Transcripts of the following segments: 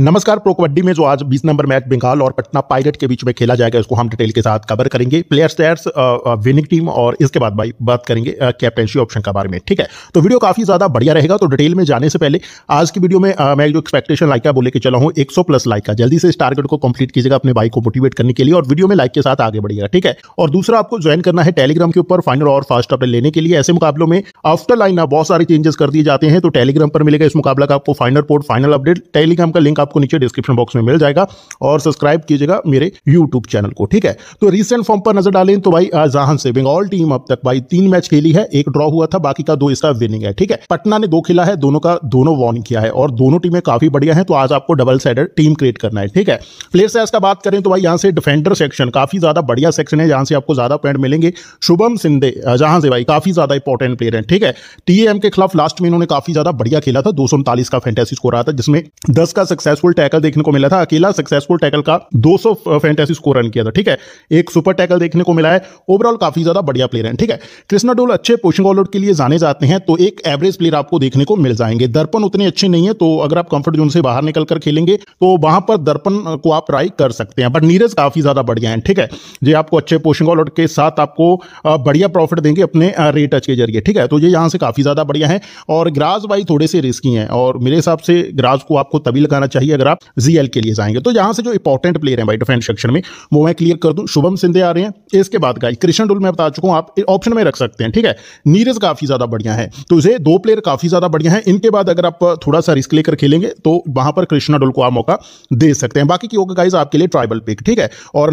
नमस्कार प्रो कबड्डी में जो आज 20 नंबर मैच बंगाल और पटना पायलट के बीच में खेला जाएगा इसको हम डिटेल के साथ कवर करेंगे प्लेयर विनिंग टीम और इसके बाद भाई बात करेंगे कैप्टनशी ऑप्शन के बारे में ठीक है तो वीडियो काफ़ी ज़्यादा बढ़िया रहेगा तो डिटेल में जाने से पहले आज की वीडियो में आ, मैं जो एक्सपेक्टेशन लाइक का बोले के चला हूँ एक प्लस लाइक का जल्दी से इस टारगेट को कंप्लीट कीजिएगा अपने भाई को मोटिवेट करने के लिए और वीडियो में लाइक के साथ आगे बढ़िएगा ठीक है और दूसरा आपको ज्वाइन करना है टेलीग्राम के ऊपर फाइनल और फास्ट अपडेट लेने के लिए ऐसे मुकाबलों में आफ्टर लाइन बहुत सारे चेंजेस कर दिए जाते हैं तो टेलीग्राम पर मिलेगा इस मुकाबला का आपको final port final update telegram का लिंक आपको नीचे डिस्क्रिप्शन बॉक्स में मिल जाएगा और सब्सक्राइब कीजिएगा मेरे यूट्यूब चैनल को ठीक है तो रिसेंट फॉर्म पर नजर डालें तो भाई जहां से बंगाल टीम अब तक भाई तीन मैच खेली है एक ड्रॉ हुआ था बाकी का दो इसका विनिंग है ठीक है पटना ने दो खेला है दोनों का दोनों वॉर्न किया है और दोनों टीमें काफी बढ़िया है तो आज आपको डबल साइडेड टीम क्रिएट करना है ठीक है प्लेयर साइज का बात करें तो भाई यहां से डिफेंडर सेक्शन काफी ज्यादा बढ़िया सेक्शन है जहां से आपको ज्यादा पॉइंट मिलेंगे शुभम सिंधे जहां से भाई काफी ज्यादा इंपॉर्टेंट प्लेयर है ठीक है टीएम के खिलाफ लास्ट में इन्होंने काफी ज्यादा बढ़िया खेला था दो का फेंटेसी स्कोर आया था जिसमें दस का सक्सेस सक्सेसफुल टैकल देखने को मिला था अकेला सक्सेसफुल टैकल का 200 फैंटेसी स्कोर रन किया था ठीक है एक सुपर टैकल देखने को मिला है ओवरऑल काफी ज्यादा बढ़िया प्लेयर है ठीक है कृष्णा डोल अच्छे पोशिंग ऑलआउट के लिए जाने जाते हैं तो एक एवरेज प्लेयर आपको देखने को मिल जाएंगे दर्पण उतने अच्छे नहीं है तो अगर आप कंफर्ट जोन से बाहर निकल कर खेलेंगे तो वहां पर दर्पण को आप ट्राई कर सकते हैं बट नीरज काफी ज्यादा बढ़िया है ठीक है जो आपको अच्छे पोशिंग ऑलआउट के साथ आपको बढ़िया प्रॉफिट देंगे अपने रेट टच के जरिए ठीक है तो ये यहाँ से काफी ज्यादा बढ़िया है और ग्रास भाई थोड़े से रिस्की हैं और मेरे हिसाब से ग्रास को आपको तभी लगाना चाहिए चाहिए अगर आप जीएल के लिए जाएंगे तो यहां से जो इंपॉर्टेंट प्लेयर है भाई डिफेंस सेक्शन में वो मैं क्लियर कर दू शुभम सिंधे आ रहे हैं इसके बाद गाइस कृष्ण डुल मैं बता चुका हूं आप ऑप्शन में रख सकते हैं ठीक है नीरज काफी ज्यादा बढ़िया है तो इसे दो प्लेयर काफी ज्यादा बढ़िया है इनके बाद अगर आप थोड़ा सा रिस्क लेकर खेलेंगे तो वहां पर कृष्णा डुल को आप मौका दे सकते हैं बाकी की होगा गाइज आपके लिए ट्राइबल पिक ठीक है और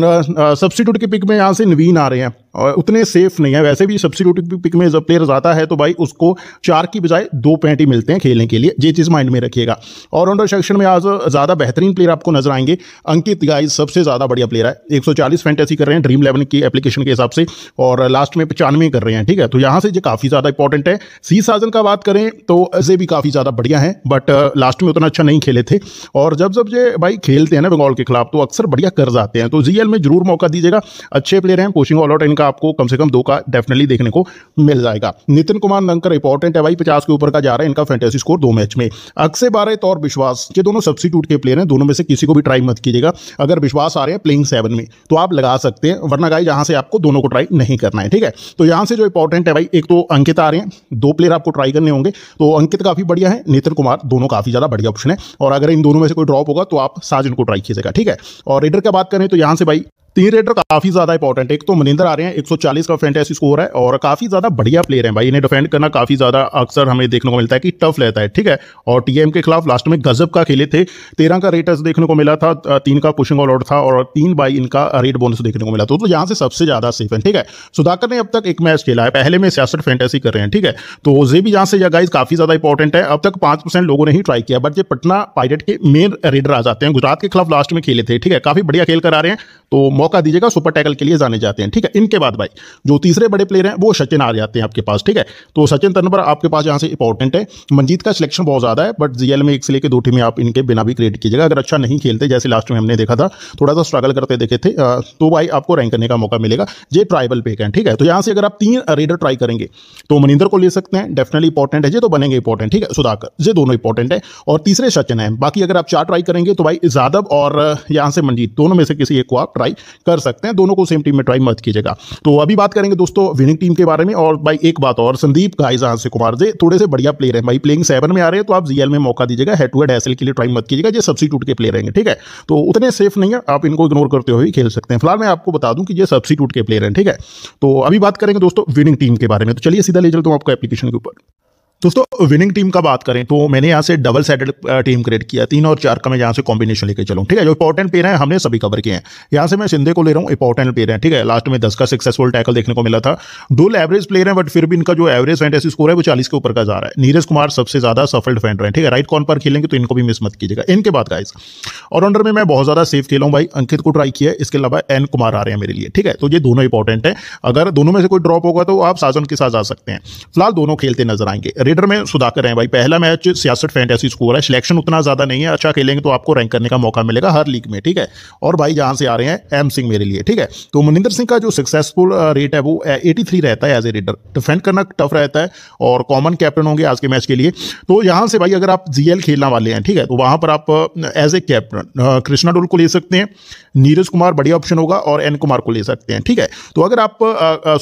सब्सिट्यूट के पिक में यहां से नवीन आ रहे हैं और उतने सेफ नहीं है वैसे भी सब्सिट्यूट पिक में जब प्लेयर जाता है तो भाई उसको चार की बजाय दो पैंट ही मिलते हैं खेलने के लिए ये चीज़ माइंड में रखिएगा ऑलराउंडर सेक्शन में आज ज़्यादा बेहतरीन प्लेयर आपको नजर आएंगे अंकित गाइज सबसे ज़्यादा बढ़िया प्लेयर है 140 फैंटेसी कर रहे हैं ड्रीम इलेवन की एप्लीकेशन के हिसाब से और लास्ट में पचानवे कर रहे हैं ठीक है तो यहां से जो काफ़ी ज़्यादा इंपॉर्टेंट है सी साजन का बात करें तो जे भी काफ़ी ज़्यादा बढ़िया है बट लास्ट में उतना अच्छा नहीं खेले थे और जब जब ये भाई खेलते हैं ना बंगाल के खिलाफ तो अक्सर बढ़िया कर जाते हैं तो जी में जरूर मौका दीजिएगा अच्छे प्लेयर हैं कोचिंग ऑल आउट इनका आपको कम से कम दो का डेफिनेटली देखने को मिल जाएगा नितिन कुमार नंकर इंपॉर्टेंट है भाई पचास के ऊपर का जा रहा है इनका फैंटेसी स्कोर दो मैच में अक्से बारे तौर विश्वास ये दोनों सबसे सब्सिट्यूट के प्लेयर हैं दोनों में से किसी को भी ट्राई मत कीजिएगा अगर विश्वास आ रहा है प्लेइंग सेवन में तो आप लगा सकते हैं वरना गाई यहाँ से आपको दोनों को ट्राई नहीं करना है ठीक है तो यहाँ से जो इंपॉर्टेंट है भाई एक तो अंकित आ रहे हैं दो प्लेयर आपको ट्राई करने होंगे तो अंकित काफ़ी बढ़िया है नितिन कुमार दोनों काफ़ी ज़्यादा बढ़िया ऑप्शन है और अगर इन दोनों में से कोई ड्रॉप होगा तो आप साजन को ट्राई कीजिएगा ठीक है और रेडर का बात करें तो यहाँ से भाई तीन रेडर काफी ज्यादा इंपॉर्टेंट है एक तो मनिंदर आ रहे हैं 140 का फैंटेसी स्कोर है और काफी ज्यादा बढ़िया प्लेयर है भाई इन्हें डिफेंड करना काफी ज्यादा अक्सर हमें देखने को मिलता है कि टफ रहता है ठीक है और टीएम के खिलाफ लास्ट में गजब का खेले थे तेरह का रेट देखने को मिला था तीन का पुशिंग ऑल आउट था और तीन बाई इनका रेट बोनस देखने को मिला था तो यहाँ से सबसे ज्यादा सेफ है ठीक है सुधाकर ने अब तक एक मैच खेला है पहले में सियासठ फेंटेसी कर रहे हैं ठीक है तो ये भी यहाँ से गाइज काफी ज्यादा इंपॉर्टेंट है अब तक पांच लोगों ने ही ट्राई किया बट ये पटना पायलट के मेन रेडर आ जाते हैं गुजरात के खिलाफ लास्ट में खेले थे ठीक है काफी बढ़िया खेल कर आ रहे हैं तो मौका दीजिएगा सुपर टैकल के लिए जाने जाते हैं ठीक है इनके बाद भाई जो तीसरे बड़े प्लेयर हैं वो सचिन आ जाते हैं आपके पास ठीक है तो सचिन तनवर आपके पास यहाँ से इंपॉर्टेंट है मंजीत का सिलेक्शन बहुत ज़्यादा है बट जीएल में एक से लेकर दो टीमें आप इनके बिना भी क्रिएट कीजिएगा अगर अच्छा नहीं खेलते जैसे लास्ट में हमने देखा था थोड़ा सा स्ट्रगल करते देखे थे तो भाई आपको रैंक करने का मौका मिलेगा जे ट्राइबल पे हैं ठीक है तो यहाँ से अगर आप तीन रेडर ट्राई करेंगे तो मनिंदर को ले सकते हैं डेफिनेटली इंपॉर्टेंट है जे तो बनेंगे इंपॉर्टेंट ठीक है सुधाकर जे दोनों इंपॉर्टेंट है और तीसरे सचिन है बाकी अगर आप चार ट्राई करेंगे तो भाई जादव और यहाँ से मंजीत दोनों में से किसी एक को आप ट्राई कर सकते हैं दोनों को सेम टीम में ट्राई मत कीजिएगा तो अभी बात करेंगे दोस्तों विनिंग टीम के बारे में और भाई एक बात और संदीप गाइजहां से कुमार जे थोड़े से बढ़िया प्लेयर है भाई प्लेइंग सेवन में आ रहे हैं तो आप जीएल में मौका दीजिएगा हेड टू हेड एसएल के लिए ट्राई मत कीजिएगा ये सब्सिट्यूट के प्लेयर हैं ठीक है तो उतने सेफ नहीं है आप इनको इग्नोर करते हुए खेल सकते हैं फिलहाल मैं आपको बता दूं कि ये सब्सिट्यूट के प्लेयर हैं ठीक है तो अभी बात करेंगे दोस्तों विनिंग टीम के बारे में तो चलिए सीधा ले चलता हूँ आपको एप्लीकेशन के ऊपर दोस्तों विनिंग टीम का बात करें तो मैंने यहाँ से डबल सेटेड टीम क्रिएट किया तीन और चार का मैं यहाँ से कॉम्बिनेशन लेकर चलूँ ठीक है जो इंपॉर्टेंट पेयर हैं हमने सभी कवर किए हैं यहाँ से मैं सिंधे को ले रहा हूँ इंपॉर्टेंट प्लेयर है ठीक है लास्ट में दस का सक्सेसफुल टैकल देखने को मिला था डुल एवरेज प्लेयर है बट फिर भी इनका जो एवरेज फैंटेसी स्कोर है वो चालीस के ऊपर का जा रहा है नीरज कुमार सबसे ज्यादा सफल डिफेंडर है ठीक है राइट कॉर्न पर खेलेंगे तो इनको भी मिस मत कीजिएगा इनके बाद गाइस अंडर में मैं बहुत ज्यादा सेफ खेला हूँ भाई अंकित को ट्राई किया इसके अलावा एन कुमार आ रहे हैं मेरे लिए ठीक है तो ये दोनों इंपॉर्टेंट है अगर दोनों में से कोई ड्रॉप होगा तो आप साजन के साथ जा सकते हैं फिलहाल दोनों खेलते नजर आएंगे रेडर में सुधाकर हैं भाई पहला मैच सियासठ फैंटेसी स्कोर है सिलेक्शन उतना ज़्यादा नहीं है अच्छा खेलेंगे तो आपको रैंक करने का मौका मिलेगा हर लीग में ठीक है और भाई जहां से आ रहे हैं एम सिंह मेरे लिए ठीक है तो मनिंदर सिंह का जो सक्सेसफुल रेट uh, है वो एटी uh, रहता है एज ए रेडर डिफेंड करना टफ रहता है और कॉमन कैप्टन होंगे आज के मैच के लिए तो यहाँ से भाई अगर आप जी खेलने वाले हैं ठीक है तो वहां पर आप एज ए कैप्टन कृष्णा डोल को ले सकते हैं नीरज कुमार बढ़िया ऑप्शन होगा और एन कुमार को ले सकते हैं ठीक है तो अगर आप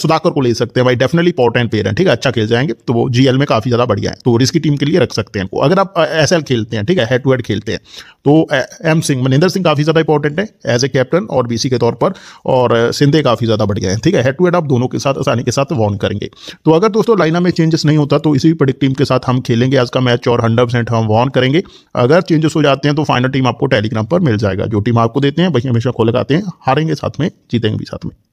सुधाकर को ले सकते हैं भाई डेफिनेटली पॉट एंड पेयर है ठीक है अच्छा खेल जाएंगे तो वो जीएल में काफ़ी ज़्यादा बढ़िया है तो रिस्की टीम के लिए रख सकते हैं अगर आप एस खेलते हैं ठीक है हेड टू हेड खेलते हैं तो एम सिंह मनिंदर सिंह काफ़ी ज़्यादा इंपॉर्टेंट है एज ए कैप्टन और बीसी के तौर पर और सिंधे काफ़ी ज़्यादा बढ़िया है ठीक है हेड टू हेड आप दोनों के साथ आसानी के साथ वॉन करेंगे तो अगर दोस्तों लाइना में चेंजेस नहीं होता तो इसी प्रोडिक्ट टीम के साथ हम खेलेंगे आज का मैच और हंड्रेड हम वॉन करेंगे अगर चेंजेस हो जाते हैं तो फाइनल टीम आपको टेलीग्राम पर मिल जाएगा जो टीम आपको देते हैं वही हमेशा खोल लगाते हैं हारेंगे साथ में जीतेंगे भी साथ में